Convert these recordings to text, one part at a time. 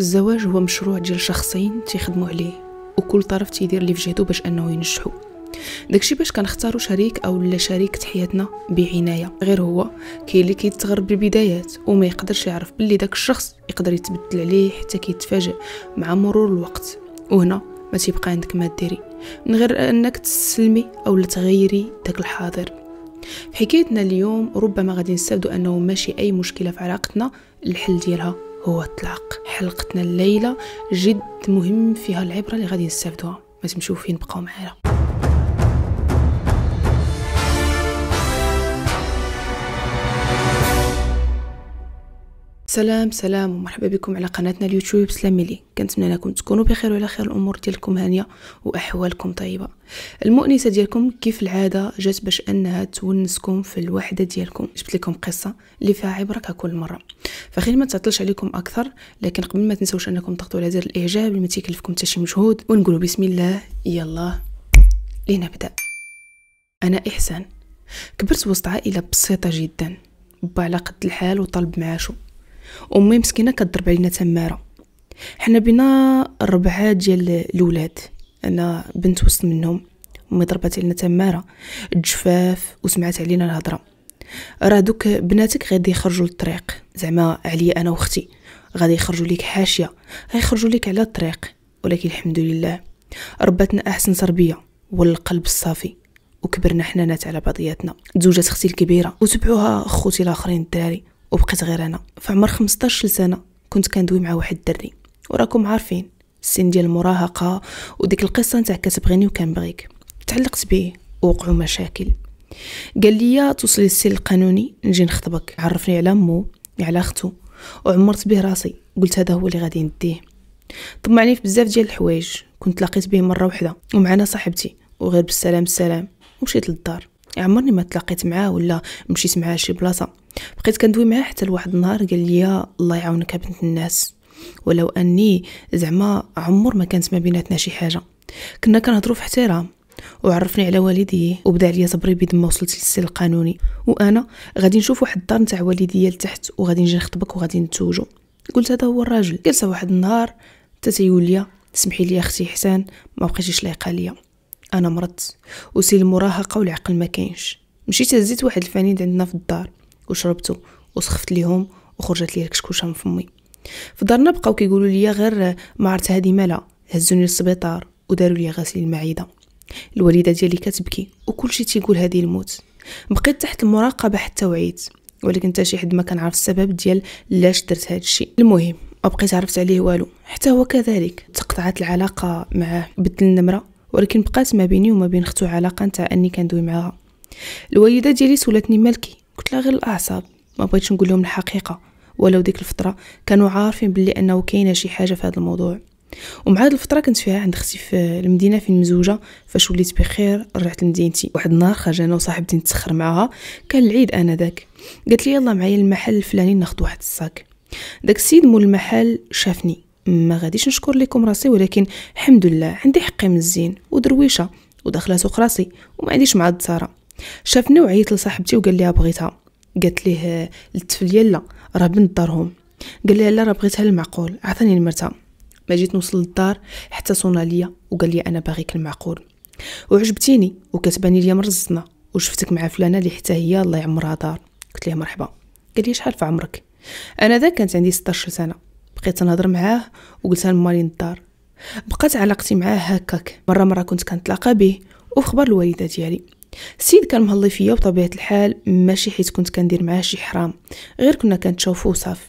الزواج هو مشروع ديال شخصين تيخدموا عليه وكل طرف تيدير اللي في جهته باش انه ينجحو داكشي باش كنختاروا شريك او لا شريكه حياتنا بعنايه غير هو كاين اللي كيتغرب بالبدايات وما يقدرش يعرف باللي داك الشخص يقدر يتبدل عليه حتى كيتفاجئ مع مرور الوقت وهنا ما تيبقى عندك ما ديري من غير انك تسلمي او تغيري داك الحاضر في حكايتنا اليوم ربما غادي نستافدوا انه ماشي اي مشكله في علاقتنا الحل ديالها هو الطلاق حلقتنا الليله جد مهم فيها العبره اللي غادي نستافدوها ما تمشيو فين بقاو معانا سلام سلام ومرحبا بكم على قناتنا اليوتيوب سلاميلي كنتمنى لكم تكونوا بخير وعلى خير الامور ديالكم هانيه واحوالكم طيبه المؤنسه ديالكم كيف العاده جات باش انها تونسكم في الوحده ديالكم جبت لكم قصه اللي فيها عبره ككل مره فخير ما تعطلش عليكم اكثر لكن قبل ما تنسوش انكم تضغطوا على زر الاعجاب اللي ما تيكلفكم حتى شي مجهود ونقولوا بسم الله يلا لنبدا انا احسان كبرت وسط عائله بسيطه جدا با على قد الحال وطلب معاشو امي مسكينه كضرب علينا تماره حنا بينا ربعه ديال الاولاد انا بنت وسط منهم امي ضربت علينا تماره الجفاف وسمعت علينا الهضره راه دوك بناتك غادي يخرجوا للطريق زعما عليا انا واختي غادي يخرجوا ليك حاشيه غيخرجوا ليك على الطريق ولكن الحمد لله ربتنا احسن تربيه والقلب الصافي وكبرنا حنانات على بعضياتنا تزوجات اختي الكبيره وتبعوها خوتي الاخرين الدراري وبقيت غير انا في عمر 15 سنه كنت كندوي مع واحد الدري وراكم عارفين السن ديال المراهقه وديك القصه نتاع كتبغيني وكنبغيك تعلقت به ووقعوا مشاكل قال لي توصلي للسن القانوني نجي نخطبك عرفني على مو على اختو وعمرت به راسي قلت هذا هو اللي غادي نديه طمعني في بزاف ديال الحوايج كنت لقيت به مره واحده ومعنا صاحبتي وغير بالسلام السلام ومشيت للدار عمرني ما تلاقيت معاه ولا مشيت معاه لشي بلاصه بقيت كندوي معاه حتى لواحد النهار قال لي الله يعاونك بنت الناس ولو اني زعما عمر ما كانت ما بيناتنا شي حاجه كنا كنهضروا في احترام وعرفني على والديه وبدا عليا صبري بيد ما وصلت للسن القانوني وانا غادي نشوف واحد الدار نتاع والديه لتحت وغادي نجي نخطبك وغادي نتزوجوا قلت هذا هو الراجل جلس واحد النهار تتيوليا سمحي لي اختي حسان ما بقيتيش لايقه ليا انا مرضت وسي المراهقه والعقل ما كاينش مشيت هزيت واحد الفانيد عندنا في الدار وشربته وسخفت ليهم وخرجت لي الكشكوشه من فمي في دارنا بقاو كيقولوا لي غير ما عرفت هادي مالها هزوني للسبيطار وداروا لي غسيل المعده الوالده ديالي كتبكي شيء تيقول هادي الموت بقيت تحت المراقبه حتى وعيت ولكن حتى شي حد ما كان عارف السبب ديال لاش درت هذا الشيء المهم ما بقيت عرفت عليه والو حتى هو كذلك تقطعت العلاقه معاه بدل النمره ولكن بقات ما بيني وما بين ختو علاقه نتاع اني كندوي معاها الوالده ديالي سولتني مالكي قلت لها غير الاعصاب ما بغيتش نقول لهم الحقيقه ولو ديك الفتره كانوا عارفين بلي انه كاينه شي حاجه في هذا الموضوع ومع هاد الفتره كنت فيها عند اختي في المدينه فين مزوجه فاش وليت بخير رجعت لمدينتي واحد النهار خرج انا وصاحبتي نتسخر معاها كان العيد انا ذاك قالت لي يلا معايا المحل الفلاني ناخد واحد الصاك داك السيد مول المحل شافني ما غاديش نشكر لكم راسي ولكن الحمد لله عندي حقي من الزين ودرويشه ودخلها سوق راسي وما عنديش مع الدساره شافني وعيط لصاحبتي وقال ليها بغيتها قالت ليه التفليه لا راه بنت دارهم قال لي لا راه بغيتها المعقول عطاني المرته ما جيت نوصل للدار حتى صونا ليا وقال لي انا باغيك المعقول وعجبتيني وكتباني ليا مرزنا وشفتك مع فلانه اللي حتى هي الله يعمرها دار قلت ليه مرحبا قال لي شحال في عمرك انا ذاك كانت عندي 16 سنه بقيت نهضر معاه وقلت لمالين الدار بقات علاقتي معاه هكاك مره مره كنت كنتلاقى به وفي خبر الوالده ديالي السيد كان مهلي فيا بطبيعه الحال ماشي حيت كنت كندير معاه شي حرام غير كنا كنتشوفو صاف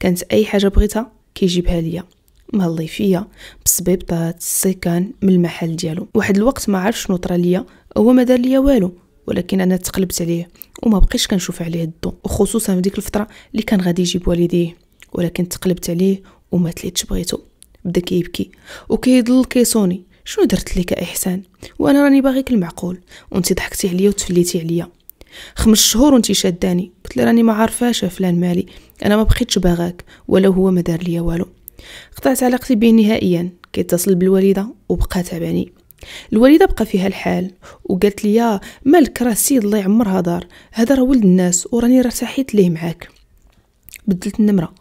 كانت اي حاجه بغيتها كيجيبها ليا مهلي فيا بالسبيبطات السكان من المحل ديالو واحد الوقت ما عرفش شنو طرا ليا هو ما دار ليا والو ولكن انا تقلبت عليه وما بقيش كنشوف عليه الضو وخصوصا في ديك الفتره اللي كان غادي يجيب والديه ولكن تقلبت عليه وما تليتش بغيتو بدا كيبكي وكيضل كيصوني شنو درت لك احسان وانا راني باغيك المعقول وانت ضحكتي عليا وتفليتي عليا خمس شهور وانت شاداني قلت لي راني ما عارفاش فلان مالي انا ما بقيتش باغاك ولا هو ما دار ليا والو قطعت علاقتي بيه نهائيا كيتصل بالوالده وبقى تابعني الوالده بقى فيها الحال وقالت لي مالك راه السيد الله يعمرها دار هذا راه ولد الناس وراني راه ارتحيت ليه معاك بدلت النمره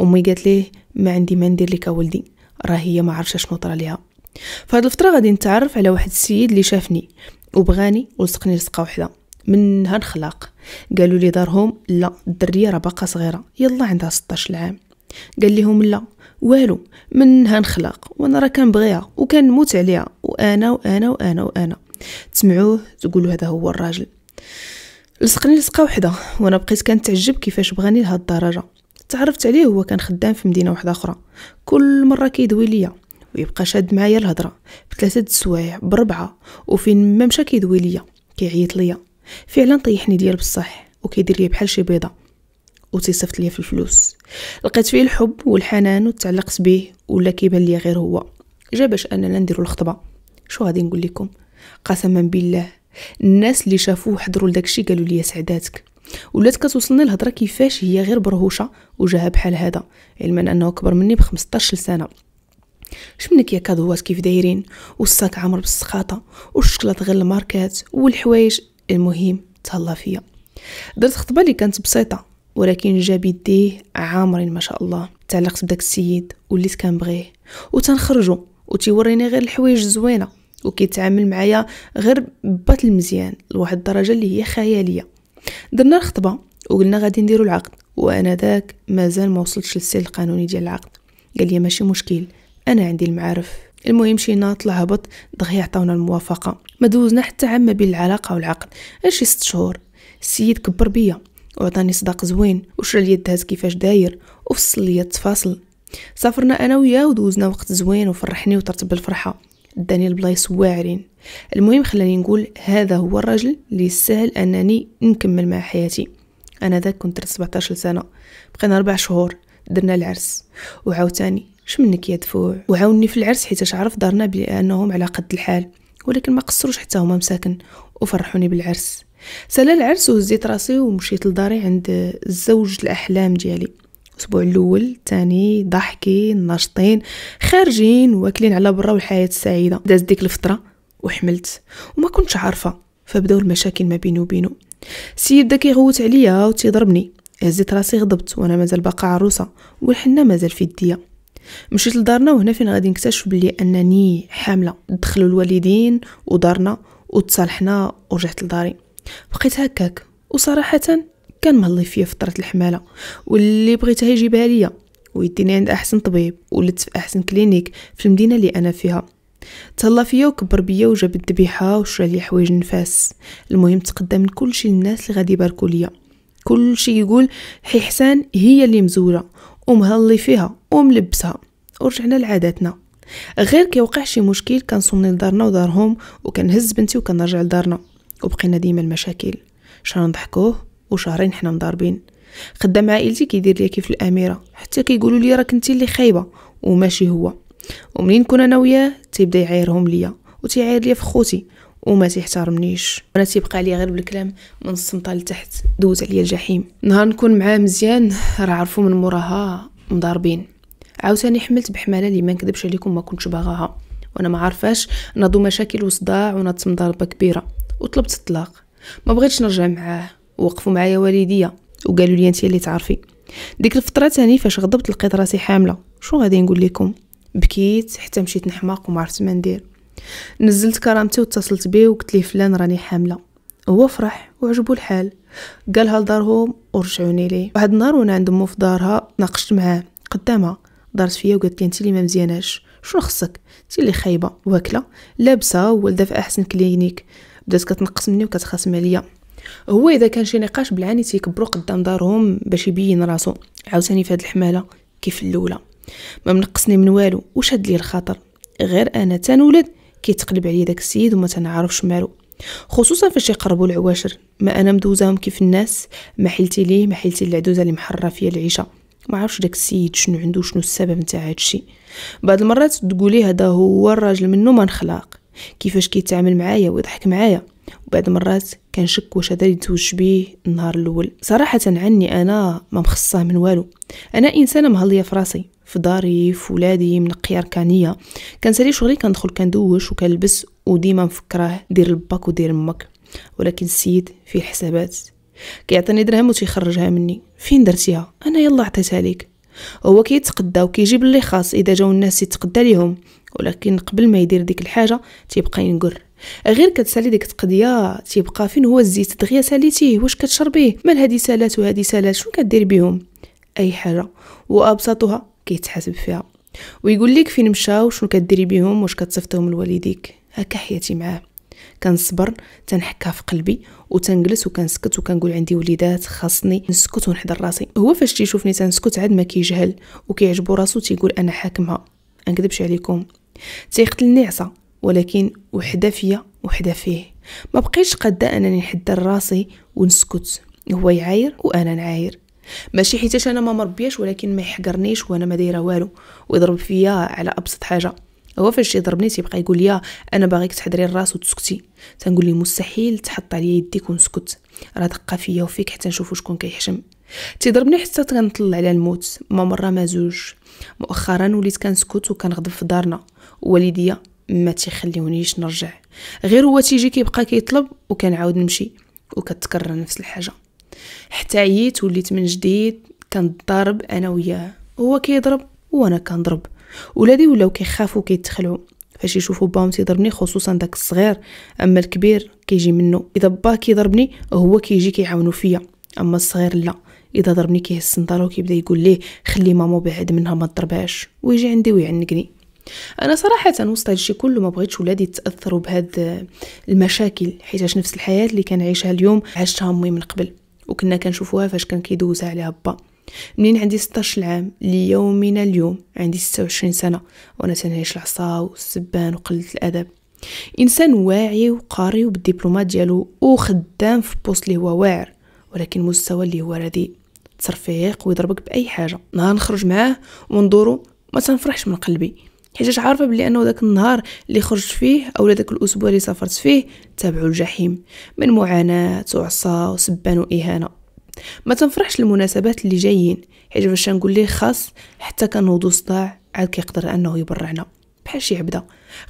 امي قالت ليه ما عندي ما ندير لك اولدي راه هي ما عرفش شنو طرا ليها فهاد الفتره غادي نتعرف على واحد السيد اللي شافني وبغاني ولصقني لصقه وحده من نهار خلاق قالوا لي دارهم لا الدريه راه باقا صغيره يلا عندها 16 عام قال لهم لا والو منها نخلق وانا راه كنبغيها وكنموت عليها وانا وانا وانا وانا تسمعوه تقولوا هذا هو الراجل لصقني لصقه وحده وانا بقيت كنتعجب كيفاش بغاني لهاد الدرجه تعرفت عليه هو كان خدام في مدينه واحده اخرى كل مره كيدوي ليا ويبقى شاد معايا الهضره بثلاثه السوايع بربعه وفين ما مشى كيدوي ليا كيعيط ليا فعلا طيحني ديال بصح وكيدير لي بحال شي بيضه وتيصيفط ليا في الفلوس لقيت فيه الحب والحنان وتعلقت به ولا كيبان ليا غير هو جا باش اننا نديرو الخطبه شو غادي نقول لكم قسما بالله الناس اللي شافوه حضروا لداكشي قالوا لي سعداتك ولات كتوصلني الهضره كيفاش هي غير برهوشه وجاها بحال هذا علما انه كبر مني ب 15 سنه شمنك يا كادوات كيف دايرين والساك عامر بالسخاطه والشكلاط غير الماركات والحوايج المهم تهلا فيا درت خطبه اللي كانت بسيطه ولكن جاب يديه عامرين ما شاء الله تعلقت بداك السيد وليت كنبغيه وتنخرجو وتيوريني غير الحوايج زوينه وكيتعامل معايا غير بات المزيان لواحد الدرجه اللي هي خياليه درنا الخطبه وقلنا غادي نديرو العقد وانا ذاك مازال ما وصلتش للسن القانوني ديال العقد قال لي ماشي مشكل انا عندي المعارف المهم شينا طلع هبط دغيا عطاونا الموافقه ما دوزنا حتى عام ما بين العلاقه والعقد شي ست شهور السيد كبر بيا وعطاني صداق زوين وشرى لي الدهاز كيفاش داير وفصل لي التفاصيل سافرنا انا وياه ودوزنا وقت زوين وفرحني وطرت بالفرحه داني البلايص واعرين المهم خلاني نقول هذا هو الرجل اللي سهل انني نكمل مع حياتي انا ذاك كنت 17 سنه بقينا اربع شهور درنا العرس وعاوتاني شمنك يا دفوع وعاوني في العرس حيت عرف دارنا بانهم على قد الحال ولكن ما قصروش حتى هما مساكن وفرحوني بالعرس سلا العرس وهزيت راسي ومشيت لداري عند زوج الاحلام ديالي الاسبوع الاول الثاني ضاحكين ناشطين خارجين واكلين على برا والحياه السعيده داز ديك الفتره وحملت وما كنتش عارفه فبداو المشاكل ما بيني وبينه السيد داك كيغوت عليا وتيضربني هزيت راسي غضبت وانا مازال باقا عروسه والحنه مازال في يديا مشيت لدارنا وهنا فين غادي نكتشف بلي انني حامله دخلوا الوالدين ودارنا وتصالحنا ورجعت لداري بقيت هكاك وصراحه كان مهلي فيا فترة الحمالة واللي بغيتها يجيبها ليا ويديني عند احسن طبيب ولدت في احسن كلينيك في المدينة اللي انا فيها تهلا فيا وكبر بيا وجاب الذبيحة وشرى لي حوايج نفاس المهم تقدم كلشي للناس اللي غادي يباركوا ليا كلشي يقول حي حسان هي اللي مزوره ومهلي فيها وملبسها ورجعنا لعاداتنا غير كيوقع شي مشكل كنصوني لدارنا ودارهم وكنهز بنتي وكنرجع لدارنا وبقينا ديما المشاكل شنو نضحكوه وشهرين حنا مضاربين خدام عائلتي كيدير ليا كيف الاميره حتى كيقولوا لي راك انت اللي خايبه وماشي هو ومنين كنا انا وياه تيبدا يعايرهم ليا وتيعاير ليا في خوتي وما تيحترمنيش انا تيبقى لي غير بالكلام من الصمت لتحت دوز عليا الجحيم نهار نكون معاه مزيان راه عرفو من موراها مضاربين عاوتاني حملت بحماله اللي ما نكذبش عليكم ما كنتش باغاها وانا ما عارفاش نضو مشاكل وصداع ونضت مضاربه كبيره وطلبت الطلاق ما بغيتش نرجع معاه وقفوا معايا والديا وقالوا لي انت اللي تعرفي ديك الفتره تاني فاش غضبت لقيت راسي حامله شو غادي نقول لكم بكيت حتى مشيت نحماق وما عرفت ما ندير نزلت كرامتي واتصلت بيه وقلت ليه فلان راني حامله هو فرح وعجبو الحال قالها لدارهم ورجعوني ليه واحد النهار وانا عند امو في دارها ناقشت معاه قدامها دارت فيا وقالت لي انت اللي ما مزياناش شنو خصك انت اللي خايبه واكله لابسه والده في احسن كلينيك بدات كتنقص مني وكتخاصم عليا هو اذا كان شي نقاش بالعاني تيكبروا قدام دارهم باش يبين راسو عاوتاني في هاد الحماله كيف الاولى ما منقصني من والو واش هاد لي الخاطر غير انا تنولد كيتقلب عليا داك السيد وما تنعرفش مالو خصوصا فاش يقربوا العواشر ما انا مدوزاهم كيف الناس ما حيلتي ليه ما حيلتي العدوزه اللي محرره فيا العيشه ما عرفش داك السيد شنو عنده شنو السبب نتاع هادشي بعض المرات تقولي هذا هو الراجل منه ما نخلاق كيفاش كيتعامل معايا ويضحك معايا وبعد مرات كنشك واش هذا يتزوج بيه النهار الاول صراحه عني انا ما مخصاه من والو انا انسانه مهليه في راسي في داري في ولادي منقيه ركانيه كنسالي شغلي كندخل كندوش وكنلبس وديما مفكراه دير لباك ودير امك ولكن السيد فيه الحسابات كيعطيني درهم وتيخرجها مني فين درتيها انا يلا عطيتها ليك هو كيتقدا وكيجيب اللي خاص اذا جاو الناس يتقدا ليهم ولكن قبل ما يدير ديك الحاجه تيبقى ينقر غير كتسالي ديك التقضيه تيبقى فين هو الزيت دغيا ساليتيه واش كتشربيه مال هادي سالات وهادي سالات شنو كدير بهم اي حاجه وابسطها كيتحاسب فيها ويقول لك فين مشاو شنو كديري بهم واش كتصيفطيهم لوالديك هكا حياتي معاه كنصبر تنحكها في قلبي وتنجلس وكنسكت وكنقول عندي وليدات خاصني نسكت ونحضر راسي هو فاش تيشوفني تنسكت عاد ما كيجهل وكيعجبو راسو تيقول انا حاكمها انكذبش عليكم تيقتلني عصا ولكن وحدة فيا وحدة فيه ما بقيتش قادة أنني نحدر راسي ونسكت هو يعاير وأنا نعاير ماشي حيتاش انا ما مربياش ولكن ما يحقرنيش وانا ما دايره والو ويضرب فيا على ابسط حاجه هو فاش يضربني تيبقى يقول لي انا باغيك تحضري الراس وتسكتي تنقول لي مستحيل تحط عليا يديك ونسكت راه دقه فيا وفيك حتى نشوفو شكون كيحشم تيضربني حتى كنطلع على الموت ما مره ما زوج مؤخرا وليت كنسكت وكنغضب في دارنا والديا ما تيخليونيش نرجع غير هو تيجي كيبقى كيطلب وكنعاود نمشي وكتكرر نفس الحاجه حتى عييت وليت من جديد كنضرب انا وياه هو كيضرب وانا كنضرب ولادي ولاو كيخافوا كيتخلعوا فاش يشوفوا باهم تيضربني خصوصا داك الصغير اما الكبير كيجي منه اذا با كيضربني هو كيجي كيعاونو فيا اما الصغير لا اذا ضربني كيهز نظره وكيبدا يقول ليه خلي ماما بعد منها ما تضربهاش ويجي عندي ويعنقني انا صراحه وسط هادشي كله ما بغيتش ولادي يتاثروا بهاد المشاكل حيتاش نفس الحياه اللي كنعيشها اليوم عشتها امي من قبل وكنا كنشوفوها فاش كان كيدوزها عليها با منين عندي 16 عام ليومنا اليوم عندي 26 سنه وانا تنعيش العصا والسبان وقله الادب انسان واعي وقاري وبالدبلومات ديالو وخدام في بوست اللي هو واعر ولكن مستوى اللي هو رديء ترفيق ويضربك باي حاجه نهار نخرج معاه وندورو ما تنفرحش من قلبي حيت عارفه بلي انه داك النهار اللي خرجت فيه اولا داك الاسبوع اللي سافرت فيه تابعوا الجحيم من معاناه وعصا وسبان واهانه ما تنفرحش المناسبات اللي جايين حيت فاش نقول ليه خاص حتى كنوضو صداع عاد كيقدر انه يبرعنا بحال شي عبده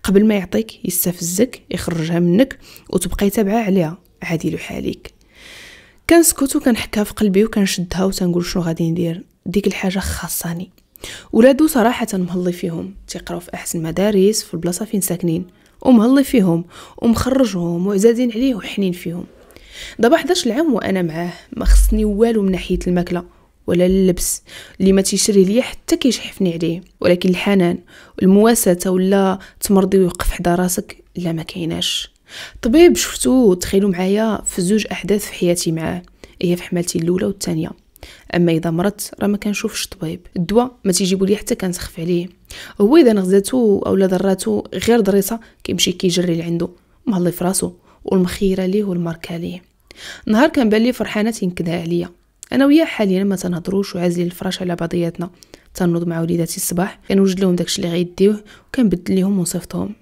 قبل ما يعطيك يستفزك يخرجها منك وتبقى تابعه عليها عادي لحالك كنسكت وكنحكها في قلبي وكنشدها وتنقول شنو غادي ندير ديك الحاجه خاصاني ولادو صراحة مهلي فيهم تيقراو في أحسن مدارس في البلاصة فين ساكنين ومهلي فيهم ومخرجهم وعزازين عليه وحنين فيهم دابا 11 العام وانا معاه ما خصني والو من ناحيه الماكله ولا اللبس اللي ما تيشري ليا حتى كيشحفني عليه ولكن الحنان والمواساه ولا تمرضي ويوقف حدا راسك لا ما كيناش طبيب شفتو تخيلوا معايا في زوج احداث في حياتي معاه هي في حملتي الاولى والثانيه اما اذا مرضت راه ما كنشوفش الطبيب الدواء ما تيجيبو لي حتى كنسخف عليه هو اذا نغزاتو اولا ضراتو غير ضريصه كيمشي كيجري لعندو مهلي في راسو والمخيره ليه والماركه ليه نهار كان بان لي فرحانه تنكدها عليا انا وياه حاليا ما تنهضروش وعازلين الفراش على بعضياتنا تنوض مع وليداتي الصباح كنوجد لهم داكشي اللي غيديوه وكنبدل ليهم ونصيفطهم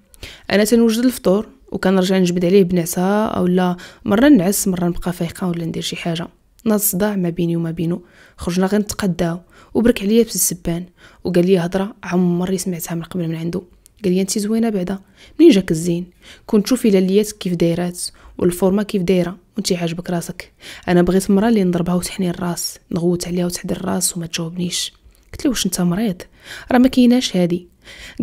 انا تنوجد الفطور وكنرجع نجبد عليه بنعسه اولا مره نعس مره نبقى فايقه ولا ندير شي حاجه ناض الصداع ما بيني وما بينه خرجنا غير نتقداو وبرك عليا في السبان وقال لي هضره عمري سمعتها من قبل من عنده قال لي انت زوينه بعدا منين جاك الزين كون تشوفي لاليات كيف دايرات والفورما كيف دايره وانت عاجبك راسك انا بغيت مرا اللي نضربها وتحني الراس نغوت عليها وتحدر الراس وما تجاوبنيش قلت له واش انت مريض راه ما كايناش هادي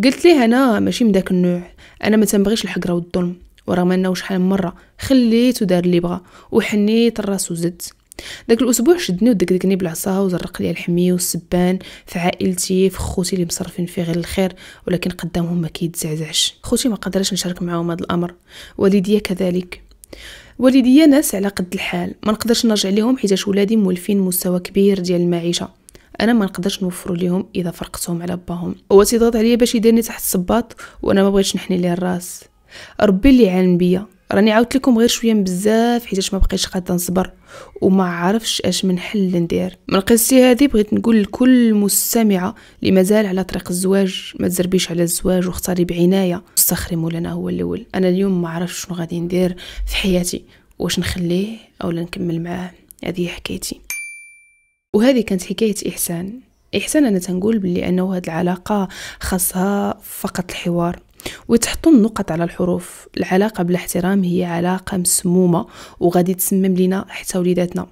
قلت ليه انا ماشي من داك النوع انا ما تنبغيش الحقره والظلم ورغم انه شحال من مره خليت ودار اللي بغى وحنيت الراس وزدت داك الاسبوع شدني ودقدقني بالعصا وزرق لي الحمي والسبان في عائلتي في خوتي اللي مصرفين فيه غير الخير ولكن قدامهم ما كيتزعزعش خوتي ما قدرش نشارك معاهم هذا الامر والديا كذلك والديا ناس على قد الحال ما نقدرش نرجع لهم حيت ولادي مولفين مستوى كبير ديال المعيشه انا ما نقدرش نوفر لهم اذا فرقتهم على باهم هو تيضغط عليا باش يديرني تحت الصباط وانا ما بغيتش نحني ليه الراس ربي اللي عالم بيا راني عاودت لكم غير شويه بزاف حيتاش ما بقيتش قادره نصبر وما عرفش اش من حل ندير من قصتي هذه بغيت نقول لكل مستمعه اللي مازال على طريق الزواج ما تزربيش على الزواج واختاري بعنايه استخري مولانا هو الاول انا اليوم ما عرفش شنو غادي ندير في حياتي واش نخليه اولا نكمل معاه هذه حكايتي وهذه كانت حكايه احسان احسان انا تنقول بلي انه هاد العلاقه خاصها فقط الحوار وتحطوا النقط على الحروف العلاقة بالاحترام هي علاقة مسمومة وغادي تسمم لينا حتى وليداتنا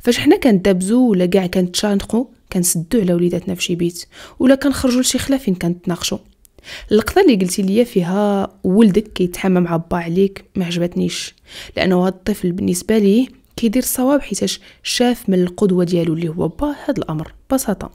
فاش حنا كندابزو ولا كاع كنتشانقو كنسدو على وليداتنا في شي بيت ولا كنخرجوا لشي خلا فين كنتناقشوا اللقطه اللي قلتي ليا فيها ولدك كيتحامى مع با عليك ما عجبتنيش لانه هاد الطفل بالنسبه ليه كيدير الصواب حيتاش شاف من القدوه ديالو اللي هو با هاد الامر ببساطه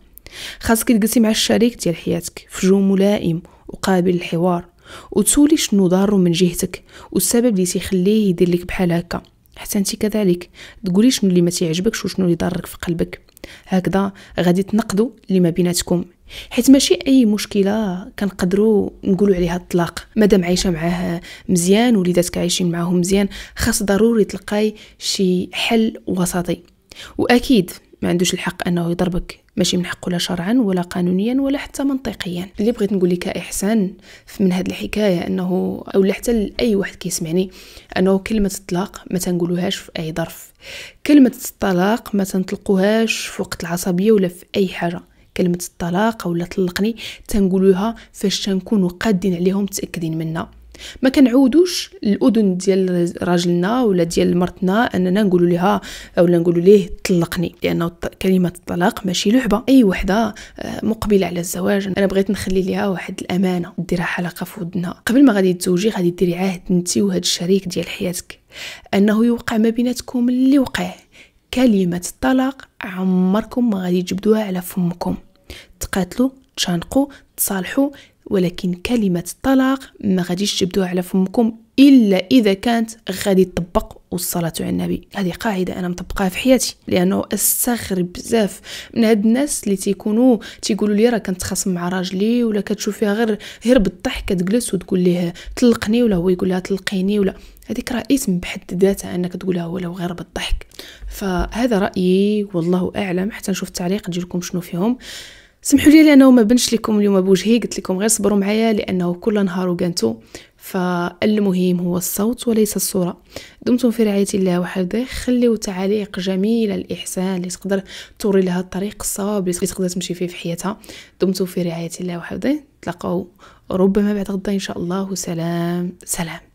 خاصك تجلسي مع الشريك ديال حياتك في جو ملائم وقابل للحوار وتسولي شنو ضارو من جهتك والسبب اللي تيخليه يدير لك بحال هكا حتى انت كذلك تقولي شنو اللي ما تعجبكش وشنو اللي ضارك في قلبك هكذا غادي تنقدو اللي ما بيناتكم حيت ماشي اي مشكله كنقدروا نقولوا عليها الطلاق مادام عايشه معاه مزيان وليداتك عايشين معاهم مزيان خاص ضروري تلقاي شي حل وسطي واكيد ما عندوش الحق انه يضربك ماشي من حقه لا شرعا ولا قانونيا ولا حتى منطقيا اللي بغيت نقول لك احسان من هذه الحكايه انه او حتى لاي واحد كيسمعني انه كلمه الطلاق ما تنقولوهاش في اي ظرف كلمه الطلاق ما تنطلقوهاش في وقت العصبيه ولا في اي حاجه كلمه الطلاق ولا طلقني تنقولوها فاش تنكونوا قادين عليهم متاكدين منها ما كنعودوش الاذن ديال راجلنا ولا ديال مرتنا اننا نقولوا لها اولا نقولوا ليه طلقني لان كلمه الطلاق ماشي لعبه اي وحده آه، مقبله على الزواج انا بغيت نخلي ليها واحد الامانه ديرها حلقه في ودنها قبل ما غادي تزوجي غادي ديري عهد انت وهذا الشريك ديال حياتك انه يوقع ما بيناتكم اللي وقع كلمه الطلاق عمركم ما غادي تجبدوها على فمكم تقاتلوا تشانقوا تصالحوا ولكن كلمة الطلاق ما غاديش تبدوها على فمكم إلا إذا كانت غادي تطبق والصلاة على النبي هذه قاعدة أنا مطبقاها في حياتي لأنه أستغرب بزاف من هاد الناس اللي تيكونوا تيقولوا لي راه كنتخاصم مع راجلي ولا كتشوف فيها غير غير بالضحك كتجلس وتقول ليه طلقني ولا هو يقول لها طلقيني ولا هذيك راه اسم بحد ذاتها انك تقولها ولو غير بالضحك فهذا رايي والله اعلم حتى نشوف التعليق ندير لكم شنو فيهم سمحوا لي لانه ما بنش لكم اليوم بوجهي قلت لكم غير صبروا معايا لانه كل نهار وكانتو فالمهم هو الصوت وليس الصورة دمتم في رعاية الله وحده خليو تعاليق جميلة الإحسان اللي تقدر توري لها الطريق الصواب اللي تقدر تمشي فيه في حياتها دمتم في رعاية الله وحده تلقاو ربما بعد غدا إن شاء الله سلام سلام